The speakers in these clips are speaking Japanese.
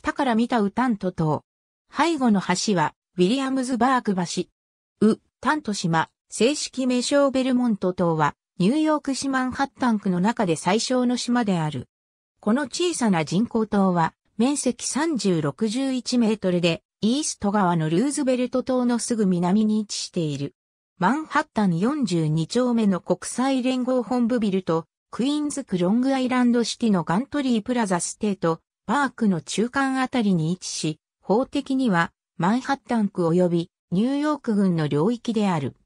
北から見たウタント島。背後の橋は、ウィリアムズバーグ橋。ウ、タント島、正式名称ベルモント島は、ニューヨーク市マンハッタン区の中で最小の島である。この小さな人工島は、面積3061メートルで、イースト川のルーズベルト島のすぐ南に位置している。マンハッタン42丁目の国際連合本部ビルと、クイーンズクロングアイランドシティのガントリープラザステート、パークの中間あたりに位置し、法的にはマンハッタン区及びニューヨーク郡の領域である。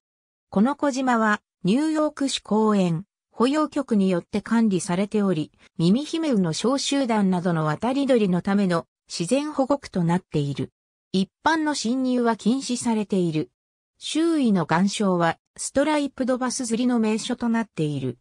この小島はニューヨーク市公園保養局によって管理されており、ミミヒメウの小集団などの渡り鳥のための自然保護区となっている。一般の侵入は禁止されている。周囲の岩礁はストライプドバス釣りの名所となっている。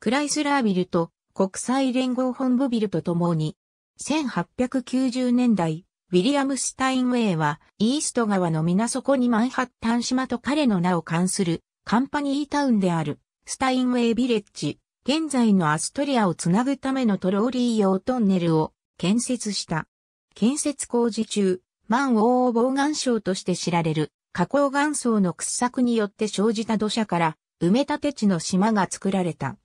クライスラービルと国際連合本部ビルとともに1890年代、ウィリアム・スタインウェイは、イースト川の水底にマンハッタン島と彼の名を冠する、カンパニータウンである、スタインウェイビレッジ、現在のアストリアをつなぐためのトローリー用トンネルを建設した。建設工事中、万王防岩礁として知られる、河口岩層の掘削によって生じた土砂から、埋め立て地の島が作られた。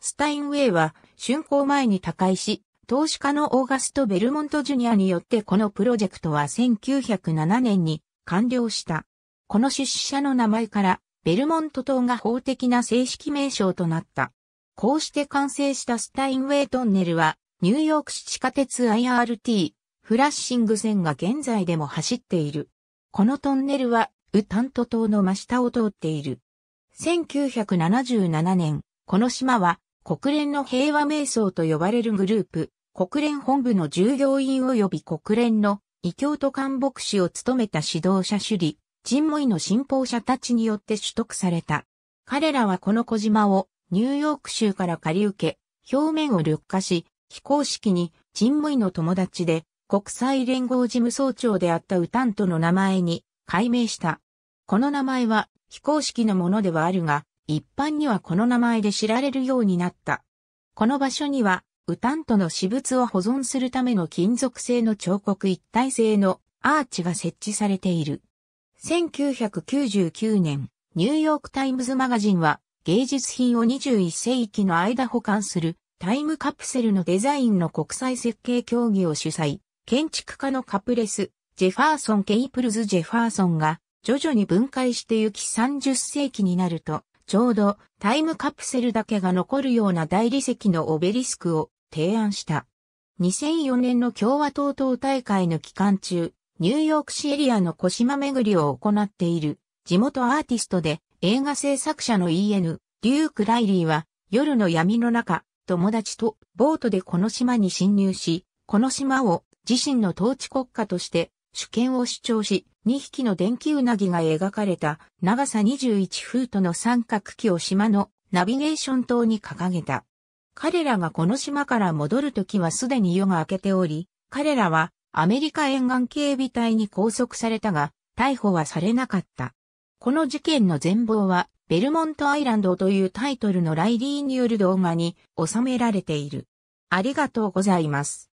スタインウェイは、竣工前に他界し、投資家のオーガスト・ベルモント・ジュニアによってこのプロジェクトは1907年に完了した。この出資者の名前から、ベルモント島が法的な正式名称となった。こうして完成したスタインウェイトンネルは、ニューヨーク市地下鉄 IRT、フラッシング線が現在でも走っている。このトンネルは、ウタント島の真下を通っている。1977年、この島は、国連の平和瞑想と呼ばれるグループ、国連本部の従業員及び国連の異教徒官牧師を務めた指導者主理、人務医の信奉者たちによって取得された。彼らはこの小島をニューヨーク州から借り受け、表面を緑化し、非公式に人務医の友達で国際連合事務総長であったウタントの名前に改名した。この名前は非公式のものではあるが、一般にはこの名前で知られるようになった。この場所にはウタントの私物を保存するための金属製の彫刻一体製のアーチが設置されている。1999年、ニューヨークタイムズマガジンは芸術品を21世紀の間保管するタイムカプセルのデザインの国際設計協議を主催。建築家のカプレス、ジェファーソン・ケイプルズ・ジェファーソンが徐々に分解してゆき30世紀になると、ちょうどタイムカプセルだけが残るような大理石のオベリスクを提案した。2004年の共和党党大会の期間中、ニューヨーク市エリアの小島巡りを行っている地元アーティストで映画制作者の E.N. デューク・ライリーは夜の闇の中、友達とボートでこの島に侵入し、この島を自身の統治国家として主権を主張し、2匹の電気ウナギが描かれた長さ21フートの三角旗を島のナビゲーション塔に掲げた。彼らがこの島から戻るときはすでに夜が明けており、彼らはアメリカ沿岸警備隊に拘束されたが、逮捕はされなかった。この事件の全貌は、ベルモントアイランドというタイトルのライリーによる動画に収められている。ありがとうございます。